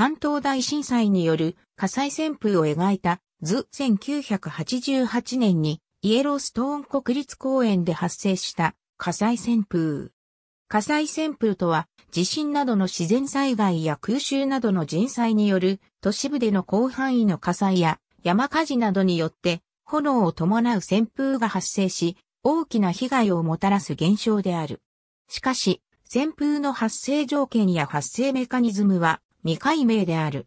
関東大震災による火災旋風を描いた図1988年にイエローストーン国立公園で発生した火災旋風。火災旋風とは地震などの自然災害や空襲などの人災による都市部での広範囲の火災や山火事などによって炎を伴う旋風が発生し大きな被害をもたらす現象である。しかし、旋風の発生条件や発生メカニズムは未解明である。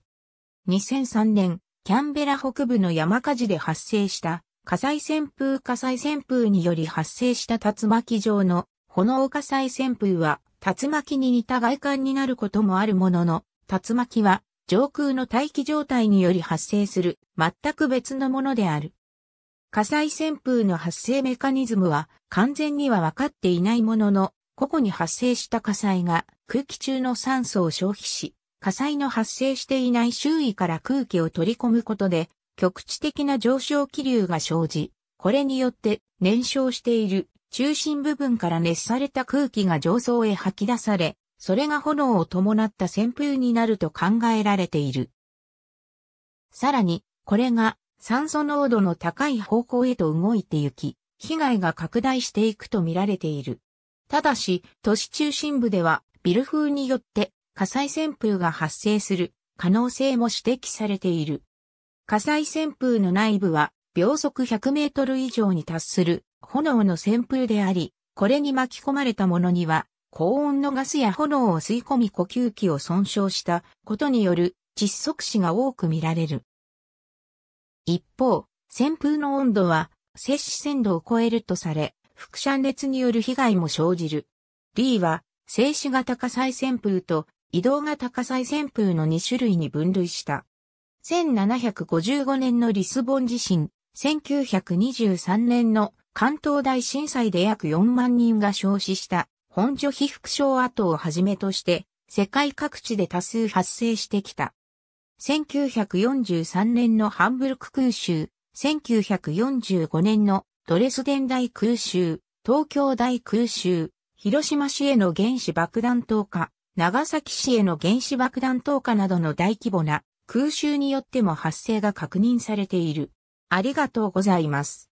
2003年、キャンベラ北部の山火事で発生した火災旋風火災旋風により発生した竜巻状の炎火災旋風は竜巻に似た外観になることもあるものの、竜巻は上空の大気状態により発生する全く別のものである。火災旋風の発生メカニズムは完全には分かっていないものの、個々に発生した火災が空気中の酸素を消費し、火災の発生していない周囲から空気を取り込むことで、局地的な上昇気流が生じ、これによって燃焼している中心部分から熱された空気が上層へ吐き出され、それが炎を伴った旋風になると考えられている。さらに、これが酸素濃度の高い方向へと動いてゆき、被害が拡大していくと見られている。ただし、都市中心部ではビル風によって火災旋風が発生する可能性も指摘されている。火災旋風の内部は秒速100メートル以上に達する炎の旋風であり、これに巻き込まれた者には高温のガスや炎を吸い込み呼吸器を損傷したことによる窒息死が多く見られる。一方、旋風の温度は摂氏鮮度を超えるとされ、副射熱による被害も生じる。リーは、静止型火災旋風と移動型火災旋風の2種類に分類した。1755年のリスボン地震、1923年の関東大震災で約4万人が消死した本所被服症跡をはじめとして世界各地で多数発生してきた。1943年のハンブルク空襲、1945年のドレスデン大空襲、東京大空襲、広島市への原子爆弾投下、長崎市への原子爆弾投下などの大規模な空襲によっても発生が確認されている。ありがとうございます。